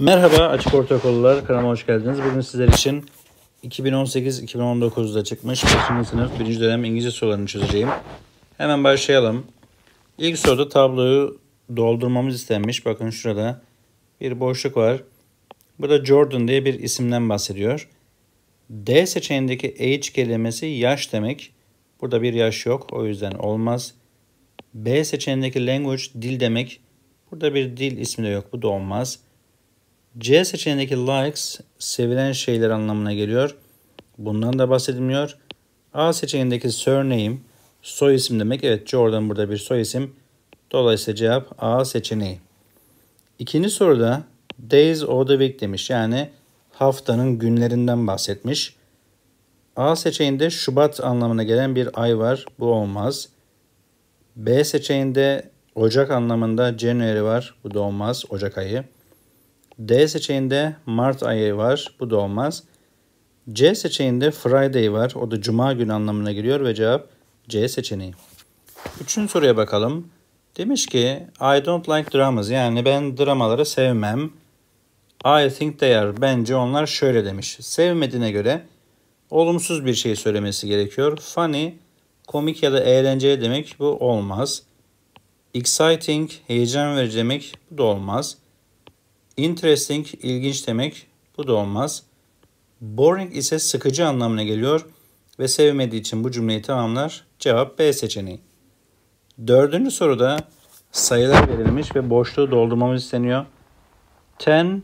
Merhaba Açık Ortaokullar kanalıma hoş geldiniz. Bugün sizler için 2018-2019'da çıkmış 5. sınıf 1. dönem İngilizce sorularını çözeceğim. Hemen başlayalım. İlk soruda tabloyu doldurmamız istenmiş. Bakın şurada bir boşluk var. Burada Jordan diye bir isimden bahsediyor. D seçeneğindeki age kelimesi yaş demek. Burada bir yaş yok o yüzden olmaz. B seçeneğindeki language dil demek. Burada bir dil ismi de yok bu da olmaz. C seçeneğindeki likes sevilen şeyler anlamına geliyor. Bundan da bahsedilmiyor. A seçeneğindeki surname soy isim demek. Evet Jordan burada bir soy isim. Dolayısıyla cevap A seçeneği. İkinci soruda days of the week demiş. Yani haftanın günlerinden bahsetmiş. A seçeneğinde Şubat anlamına gelen bir ay var. Bu olmaz. B seçeneğinde Ocak anlamında January var. Bu da olmaz. Ocak ayı. D seçeneğinde Mart ayı var. Bu da olmaz. C seçeneğinde Friday var. O da cuma günü anlamına geliyor ve cevap C seçeneği. Üçüncü soruya bakalım. Demiş ki I don't like dramas yani ben dramaları sevmem. I think they are bence onlar şöyle demiş. Sevmediğine göre olumsuz bir şey söylemesi gerekiyor. Funny komik ya da eğlenceli demek bu olmaz. Exciting heyecan verici demek bu da olmaz. Interesting ilginç demek. Bu da olmaz. Boring ise sıkıcı anlamına geliyor ve sevmediği için bu cümleyi tamamlar. Cevap B seçeneği. Dördüncü soruda sayılar verilmiş ve boşluğu doldurmamız isteniyor. 10,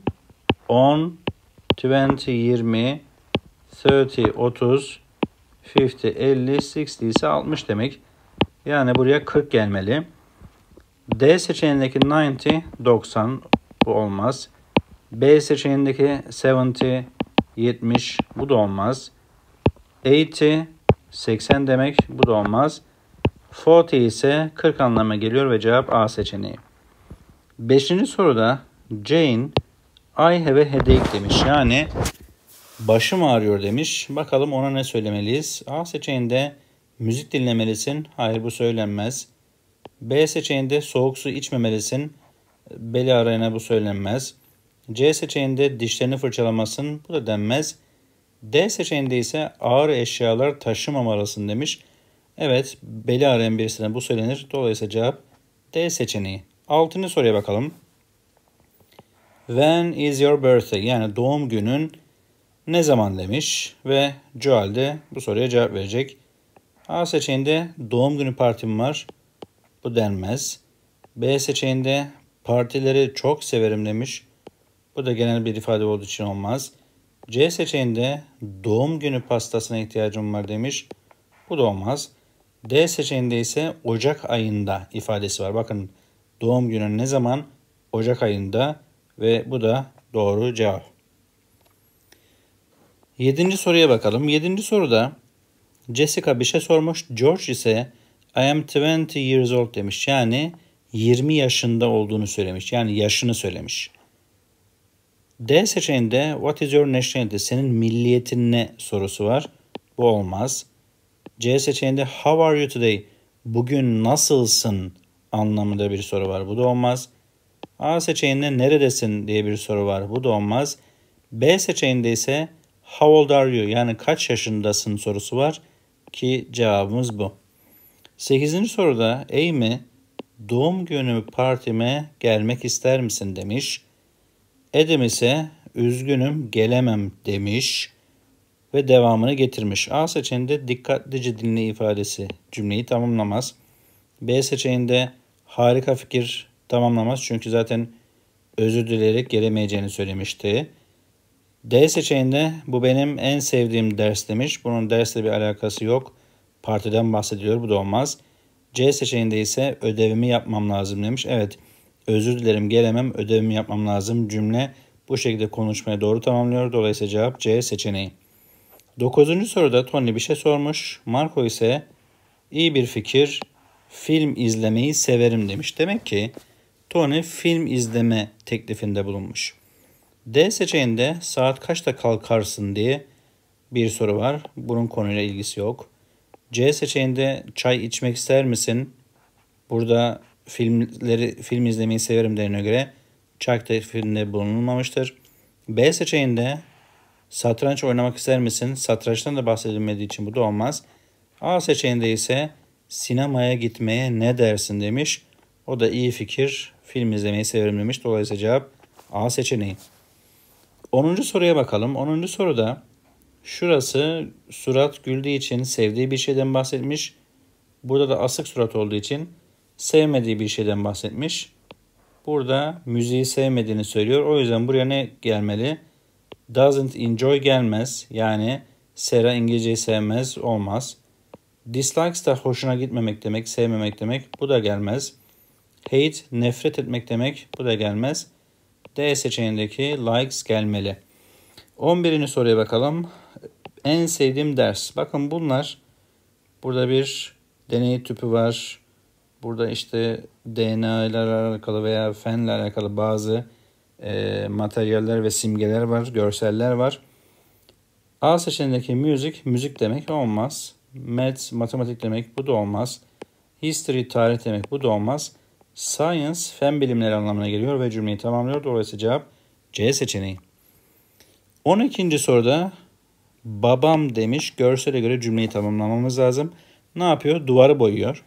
10, 20, 20, 30, 30, 50, 50, 60 ise 60 demek. Yani buraya 40 gelmeli. D seçeneğindeki 90, 90, bu olmaz. B seçeneğindeki 70, 70 bu da olmaz. 80, 80 demek bu da olmaz. 40 ise 40 anlamına geliyor ve cevap A seçeneği. Beşinci soruda Jane I have a headache demiş. Yani başım ağrıyor demiş. Bakalım ona ne söylemeliyiz? A seçeneğinde müzik dinlemelisin. Hayır bu söylenmez. B seçeneğinde soğuk su içmemelisin. Beli arayana bu söylenmez. C seçeneğinde dişlerini fırçalamasın bu da denmez. D seçeneğinde ise ağır eşyalar taşımamalısın demiş. Evet beli arayan birisine bu söylenir. Dolayısıyla cevap D seçeneği. Altını soruya bakalım. When is your birthday? Yani doğum günün ne zaman demiş ve Joel de bu soruya cevap verecek. A seçeneğinde doğum günü partim var. Bu denmez. B seçeneğinde Partileri çok severim demiş. Bu da genel bir ifade olduğu için olmaz. C seçeneğinde doğum günü pastasına ihtiyacım var demiş. Bu da olmaz. D seçeneğinde ise Ocak ayında ifadesi var. Bakın doğum günü ne zaman? Ocak ayında ve bu da doğru cevap. Yedinci soruya bakalım. Yedinci soruda Jessica bir şey sormuş. George ise I am 20 years old demiş. Yani 20 yaşında olduğunu söylemiş. Yani yaşını söylemiş. D seçeneğinde what is your nationality? Senin milliyetin ne sorusu var. Bu olmaz. C seçeneğinde how are you today? Bugün nasılsın anlamında bir soru var. Bu da olmaz. A seçeneğinde neredesin diye bir soru var. Bu da olmaz. B seçeneğinde ise how old are you yani kaç yaşındasın sorusu var ki cevabımız bu. Sekizinci soruda Amy doğum günü partime gelmek ister misin demiş. Edim ise üzgünüm gelemem demiş ve devamını getirmiş. A seçeneğinde dikkatlice dinle ifadesi cümleyi tamamlamaz. B seçeneğinde harika fikir tamamlamaz çünkü zaten özür dileyerek gelemeyeceğini söylemişti. D seçeneğinde bu benim en sevdiğim ders demiş. Bunun dersle bir alakası yok. Partiden bahsediyor bu da olmaz. C seçeneğinde ise ödevimi yapmam lazım demiş. Evet özür dilerim gelemem ödevimi yapmam lazım cümle bu şekilde konuşmaya doğru tamamlıyor. Dolayısıyla cevap C seçeneği. Dokuzuncu soruda Tony bir şey sormuş. Marco ise iyi bir fikir film izlemeyi severim demiş. Demek ki Tony film izleme teklifinde bulunmuş. D seçeneğinde saat kaçta kalkarsın diye bir soru var. Bunun konuyla ilgisi yok. C seçeneğinde çay içmek ister misin? Burada filmleri film izlemeyi severim derine göre çay teklifinde bulunulmamıştır. B seçeneğinde satranç oynamak ister misin? Satrançtan da bahsedilmediği için bu da olmaz. A seçeneğinde ise sinemaya gitmeye ne dersin demiş. O da iyi fikir. Film izlemeyi severim demiş. Dolayısıyla cevap A seçeneği. 10. soruya bakalım. 10. soruda Şurası surat güldüğü için sevdiği bir şeyden bahsetmiş. Burada da asık surat olduğu için sevmediği bir şeyden bahsetmiş. Burada müziği sevmediğini söylüyor. O yüzden buraya ne gelmeli? Doesn't enjoy gelmez. Yani Sera İngilizceyi sevmez olmaz. Dislikes da hoşuna gitmemek demek, sevmemek demek. Bu da gelmez. Hate nefret etmek demek. Bu da gelmez. D seçeneğindeki likes gelmeli. 11. soruya bakalım. En sevdiğim ders. Bakın bunlar burada bir deney tüpü var. Burada işte DNA ile alakalı veya fenle alakalı bazı e, materyaller ve simgeler var, görseller var. A seçeneğindeki müzik, müzik demek olmaz. Maths, matematik demek bu da olmaz. History, tarih demek bu da olmaz. Science, fen bilimleri anlamına geliyor ve cümleyi tamamlıyor. Dolayısıyla cevap C seçeneği. 12. soruda babam demiş. Görsele göre cümleyi tamamlamamız lazım. Ne yapıyor? Duvarı boyuyor.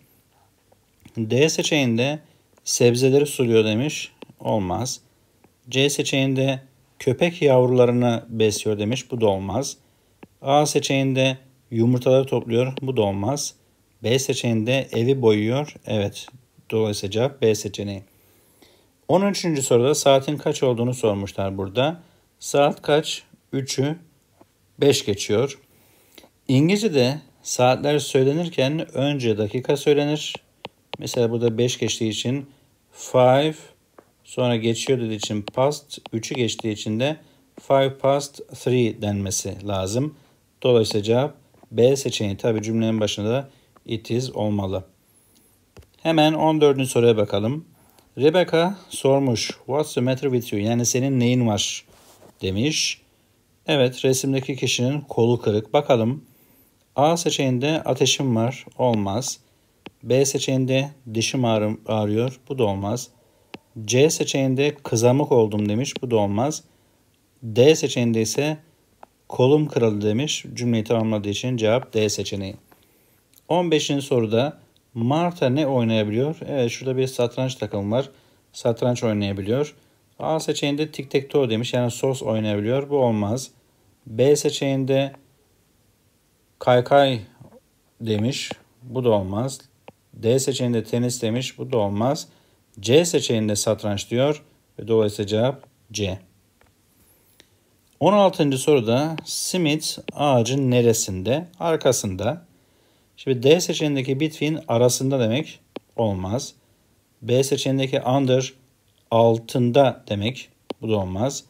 D seçeneğinde sebzeleri suluyor demiş. Olmaz. C seçeneğinde köpek yavrularını besliyor demiş. Bu da olmaz. A seçeneğinde yumurtaları topluyor. Bu da olmaz. B seçeneğinde evi boyuyor. Evet. Dolayısıyla cevap B seçeneği. 13. soruda saatin kaç olduğunu sormuşlar burada. Saat kaç? 3'ü 5 geçiyor. İngilizce'de saatler söylenirken önce dakika söylenir. Mesela burada 5 geçtiği için 5 sonra geçiyor dediği için past 3'ü geçtiği için de 5 past 3 denmesi lazım. Dolayısıyla cevap B seçeneği tabi cümlenin başında it is olmalı. Hemen 14. soruya bakalım. Rebecca sormuş. What's the matter with you? Yani senin neyin var? Demiş. Evet resimdeki kişinin kolu kırık. Bakalım A seçeneğinde ateşim var olmaz. B seçeneğinde dişim ağrım, ağrıyor bu da olmaz. C seçeneğinde kızamık oldum demiş bu da olmaz. D seçeneğinde ise kolum kırıldı demiş. Cümleyi tamamladığı için cevap D seçeneği. 15. soruda Marta ne oynayabiliyor? Evet şurada bir satranç takım var. Satranç oynayabiliyor. A seçeneğinde tic tac toe demiş. Yani sos oynayabiliyor. Bu olmaz. B seçeneğinde kaykay demiş. Bu da olmaz. D seçeneğinde tenis demiş. Bu da olmaz. C seçeneğinde satranç diyor. Ve dolayısıyla cevap C. 16. soruda simit ağacın neresinde? Arkasında. Şimdi D seçeneğindeki between arasında demek olmaz. B seçeneğindeki under altında demek. Bu da olmaz.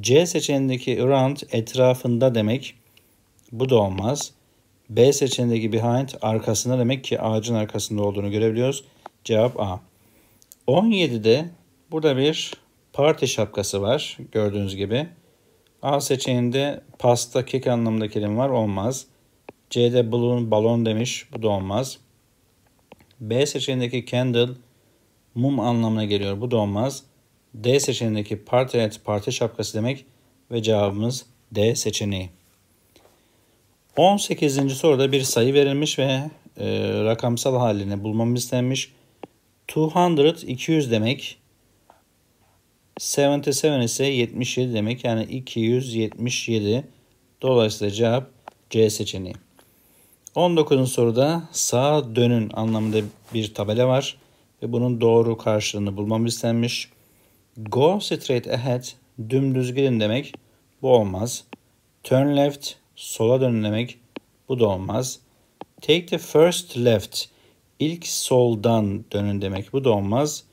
C seçeneğindeki around etrafında demek. Bu da olmaz. B seçeneğindeki behind arkasında demek ki ağacın arkasında olduğunu görebiliyoruz. Cevap A. 17'de burada bir parti şapkası var gördüğünüz gibi. A seçeneğinde pasta kek anlamında kelime var olmaz. C'de balon balon demiş bu da olmaz. B seçeneğindeki candle mum anlamına geliyor. Bu da olmaz. D seçeneğindeki partilet parti şapkası demek ve cevabımız D seçeneği. 18. soruda bir sayı verilmiş ve e, rakamsal halini bulmamız istenmiş. 200 200 demek. 77 ise 77 demek. Yani 277. Dolayısıyla cevap C seçeneği. 19. soruda sağa dönün anlamında bir tabela var ve bunun doğru karşılığını bulmam istenmiş. Go straight ahead dümdüz gidin demek bu olmaz. Turn left sola dönün demek bu da olmaz. Take the first left ilk soldan dönün demek bu da olmaz.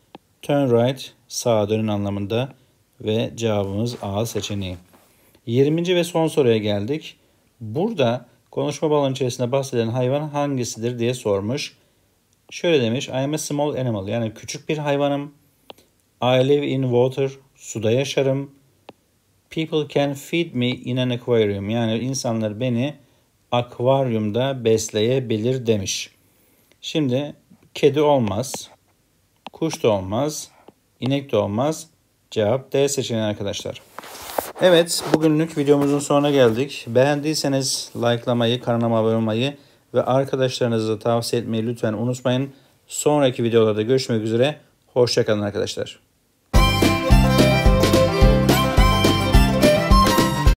Turn right sağa dönün anlamında ve cevabımız A seçeneği. 20. ve son soruya geldik. Burada konuşma balonu içerisinde bahsedilen hayvan hangisidir diye sormuş. Şöyle demiş. I am a small animal. Yani küçük bir hayvanım. I live in water. Suda yaşarım. People can feed me in an aquarium. Yani insanlar beni akvaryumda besleyebilir demiş. Şimdi kedi olmaz. Kuş da olmaz. inek de olmaz. Cevap D seçeneği arkadaşlar. Evet bugünlük videomuzun sonuna geldik. Beğendiyseniz likelamayı, kanalıma abone olmayı, ve arkadaşlarınızı tavsiye etmeyi lütfen unutmayın. Sonraki videolarda görüşmek üzere. Hoşçakalın arkadaşlar.